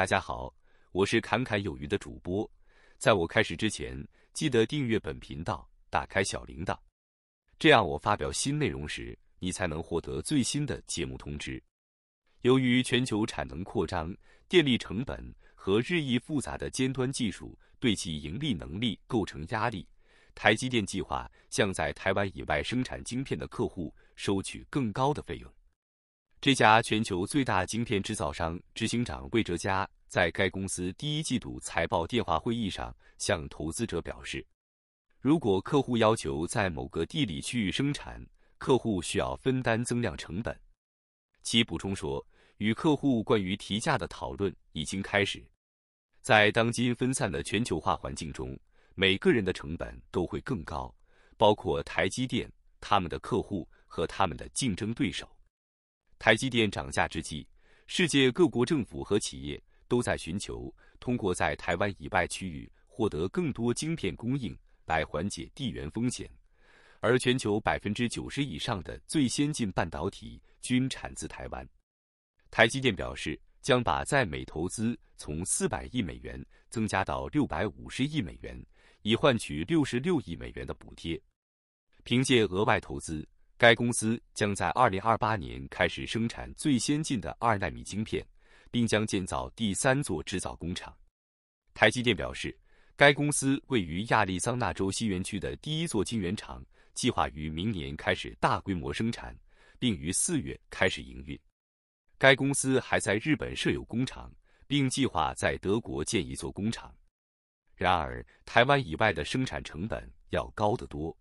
大家好，我是侃侃有余的主播。在我开始之前，记得订阅本频道，打开小铃铛，这样我发表新内容时，你才能获得最新的节目通知。由于全球产能扩张、电力成本和日益复杂的尖端技术对其盈利能力构成压力，台积电计划向在台湾以外生产晶片的客户收取更高的费用。这家全球最大晶片制造商执行长魏哲嘉在该公司第一季度财报电话会议上向投资者表示，如果客户要求在某个地理区域生产，客户需要分担增量成本。其补充说，与客户关于提价的讨论已经开始。在当今分散的全球化环境中，每个人的成本都会更高，包括台积电、他们的客户和他们的竞争对手。台积电涨价之际，世界各国政府和企业都在寻求通过在台湾以外区域获得更多晶片供应来缓解地缘风险。而全球百分之九十以上的最先进半导体均产自台湾。台积电表示，将把在美投资从四百亿美元增加到六百五十亿美元，以换取六十六亿美元的补贴。凭借额外投资。该公司将在2028年开始生产最先进的二纳米晶片，并将建造第三座制造工厂。台积电表示，该公司位于亚利桑那州新园区的第一座晶圆厂计划于明年开始大规模生产，并于四月开始营运。该公司还在日本设有工厂，并计划在德国建一座工厂。然而，台湾以外的生产成本要高得多。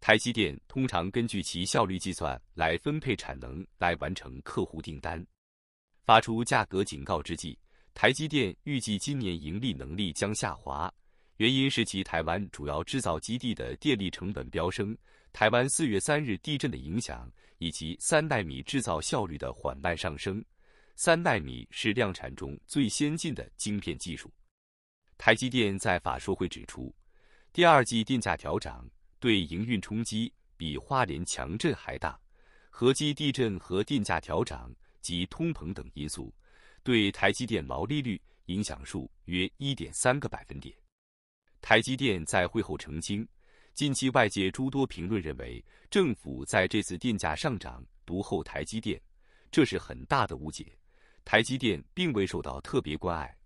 台积电通常根据其效率计算来分配产能来完成客户订单。发出价格警告之际，台积电预计今年盈利能力将下滑，原因是其台湾主要制造基地的电力成本飙升、台湾四月三日地震的影响以及三纳米制造效率的缓慢上升。三纳米是量产中最先进的晶片技术。台积电在法说会指出，第二季电价调涨。对营运冲击比花莲强震还大，合计地震和电价调涨及通膨等因素，对台积电毛利率影响数约一点三个百分点。台积电在会后澄清，近期外界诸多评论认为政府在这次电价上涨独后台积电，这是很大的误解。台积电并未受到特别关爱，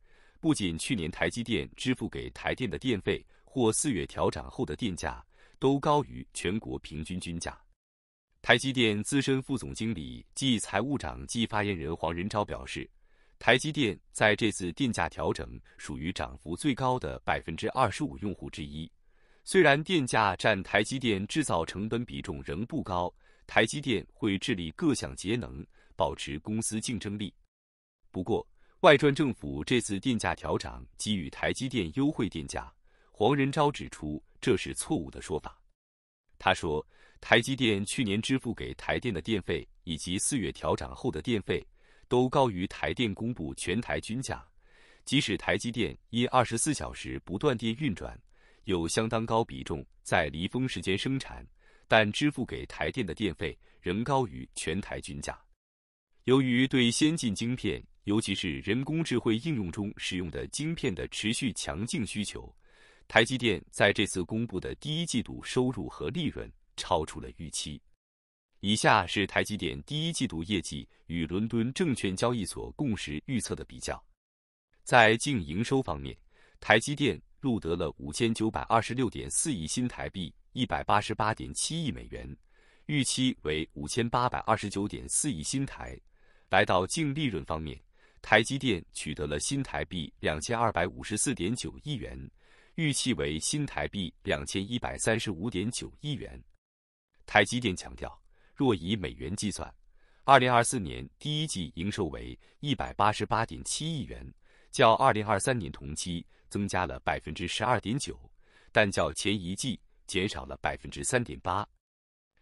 不仅去年台积电支付给台电的电费，或四月调涨后的电价。都高于全国平均均价。台积电资深副总经理暨财务长暨发言人黄仁昭表示，台积电在这次电价调整属于涨幅最高的百分之二十五用户之一。虽然电价占台积电制造成本比重仍不高，台积电会致力各项节能，保持公司竞争力。不过，外传政府这次电价调涨给予台积电优惠电价，黄仁昭指出。这是错误的说法，他说，台积电去年支付给台电的电费以及四月调整后的电费都高于台电公布全台均价。即使台积电因二十四小时不断电运转，有相当高比重在离峰时间生产，但支付给台电的电费仍高于全台均价。由于对先进晶片，尤其是人工智能应用中使用的晶片的持续强劲需求。台积电在这次公布的第一季度收入和利润超出了预期。以下是台积电第一季度业绩与伦敦证券交易所共识预测的比较。在净营收方面，台积电录得了五千九百二十六点四亿新台币，一百八十八点七亿美元，预期为五千八百二十九点四亿新台。来到净利润方面，台积电取得了新台币两千二百五十四点九亿元。预期为新台币两千一百三十五点九亿元。台积电强调，若以美元计算，二零二四年第一季营收为一百八十八点七亿元，较二零二三年同期增加了百分之十二点九，但较前一季减少了百分之三点八。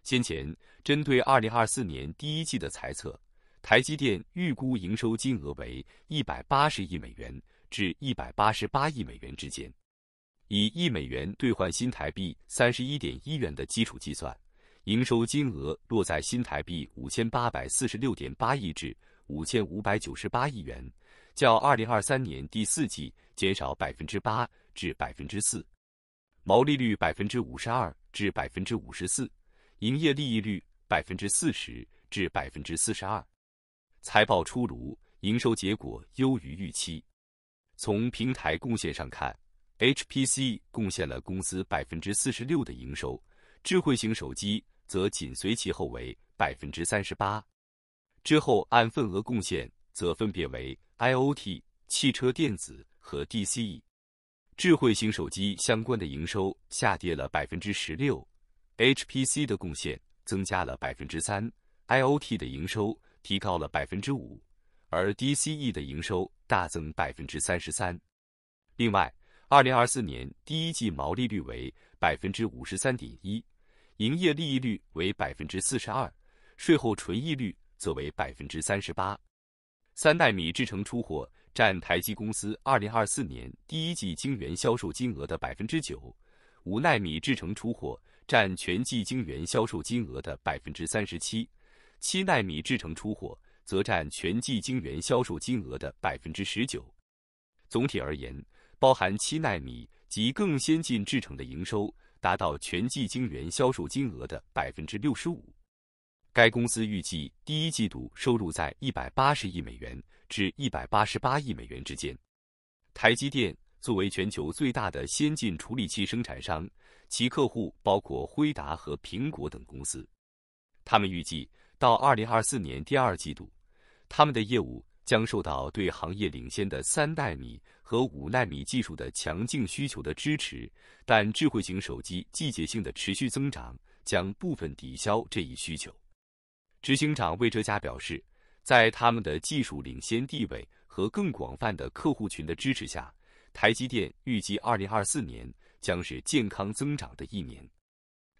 先前针对二零二四年第一季的猜测，台积电预估营收金额为一百八十亿美元至一百八十八亿美元之间。以一美元兑换新台币三十一点一元的基础计算，营收金额落在新台币五千八百四十六点八亿至五千五百九十八亿元，较二零二三年第四季减少百分之八至百分之四，毛利率百分之五十二至百分之五十四，营业利益率百分之四十至百分之四十二。财报出炉，营收结果优于预期。从平台贡献上看。HPC 贡献了公司百分之四十六的营收，智慧型手机则紧随其后为百分之三十八。之后按份额贡献则分别为 IOT、汽车电子和 DCE。智慧型手机相关的营收下跌了百分之十六，HPC 的贡献增加了百分之三，IOT 的营收提高了百分之五，而 DCE 的营收大增百分之三十三。另外。二零二四年第一季毛利率为百分之五十三点一，营业利益率为百分之四十二，税后纯益率则为百分之三十八。三纳米制成出货占台积公司二零二四年第一季晶圆销售金额的百分之九，五纳米制成出货占全季晶圆销售金额的百分之三十七，七纳米制成出货则占全季晶圆销售金额的百分之十九。总体而言。包含七纳米及更先进制成的营收达到全季晶圆销售金额的百分之六十五。该公司预计第一季度收入在一百八十亿美元至一百八十八亿美元之间。台积电作为全球最大的先进处理器生产商，其客户包括辉达和苹果等公司。他们预计到二零二四年第二季度，他们的业务。将受到对行业领先的三纳米和五纳米技术的强劲需求的支持，但智慧型手机季节性的持续增长将部分抵消这一需求。执行长魏哲嘉表示，在他们的技术领先地位和更广泛的客户群的支持下，台积电预计二零二四年将是健康增长的一年。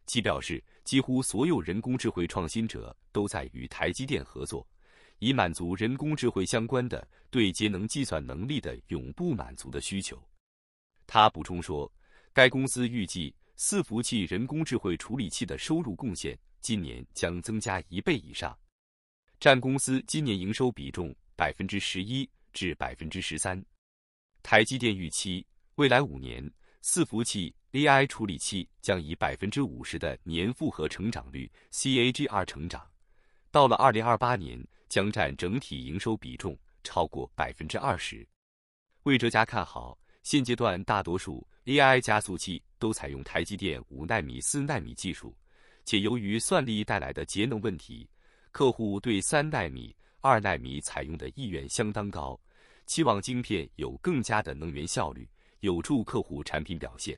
其表示，几乎所有人工智慧创新者都在与台积电合作。以满足人工智慧相关的对节能计算能力的永不满足的需求。他补充说，该公司预计伺服器人工智慧处理器的收入贡献今年将增加一倍以上，占公司今年营收比重百分之十一至百分之十三。台积电预期未来五年伺服器 AI 处理器将以百分之五十的年复合成长率 （CAGR） 成长，到了二零二八年。将占整体营收比重超过百分之二十。魏哲家看好，现阶段大多数 AI 加速器都采用台积电五纳米、四纳米技术，且由于算力带来的节能问题，客户对三纳米、二纳米采用的意愿相当高，期望晶片有更加的能源效率，有助客户产品表现。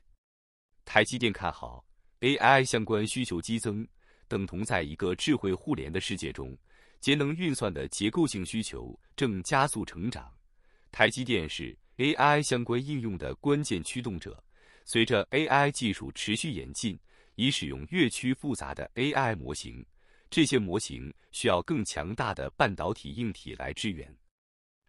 台积电看好 AI 相关需求激增，等同在一个智慧互联的世界中。节能运算的结构性需求正加速成长，台积电是 AI 相关应用的关键驱动者。随着 AI 技术持续演进，以使用越趋复杂的 AI 模型，这些模型需要更强大的半导体硬体来支援。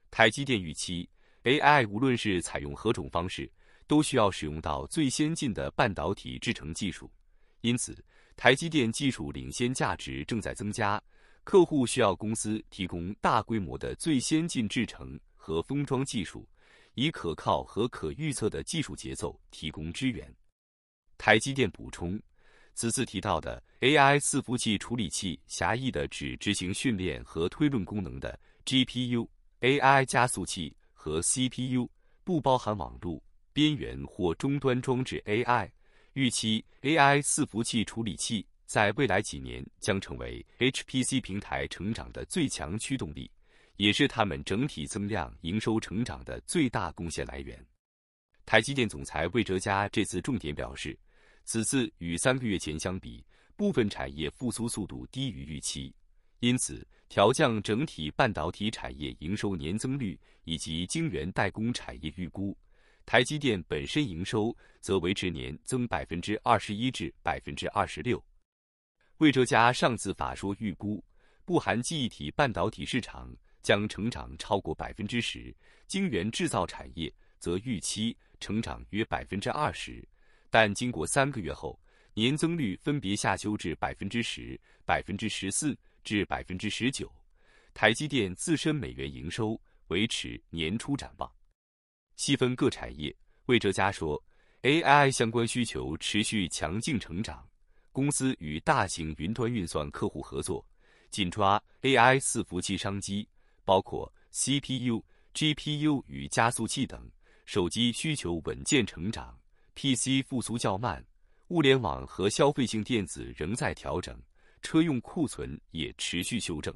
台积电预期，AI 无论是采用何种方式，都需要使用到最先进的半导体制程技术，因此台积电技术领先价值正在增加。客户需要公司提供大规模的最先进制程和封装技术，以可靠和可预测的技术节奏提供支援。台积电补充，此次提到的 AI 伺服器处理器狭义的指执行训练和推论功能的 GPU、AI 加速器和 CPU，不包含网路、边缘或终端装置 AI。预期 AI 伺服器处理器。在未来几年将成为 HPC 平台成长的最强驱动力，也是他们整体增量营收成长的最大贡献来源。台积电总裁魏哲嘉这次重点表示，此次与三个月前相比，部分产业复苏速度低于预期，因此调降整体半导体产业营收年增率，以及晶圆代工产业预估。台积电本身营收则维持年增百分之二十一至百分之二十六。魏哲嘉上次法说预估，不含记忆体半导体市场将成长超过百分之十，晶圆制造产业则预期成长约百分之二十，但经过三个月后，年增率分别下修至百分之十、百分之十四至百分之十九。台积电自身美元营收维持年初展望。细分各产业，魏哲嘉说，AI 相关需求持续强劲成长。公司与大型云端运算客户合作，紧抓 AI 四服器商机，包括 CPU、GPU 与加速器等。手机需求稳健成长，PC 复苏较慢，物联网和消费性电子仍在调整，车用库存也持续修正。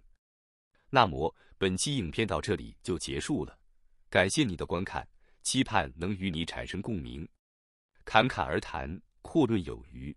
那么本期影片到这里就结束了，感谢你的观看，期盼能与你产生共鸣。侃侃而谈，阔论有余。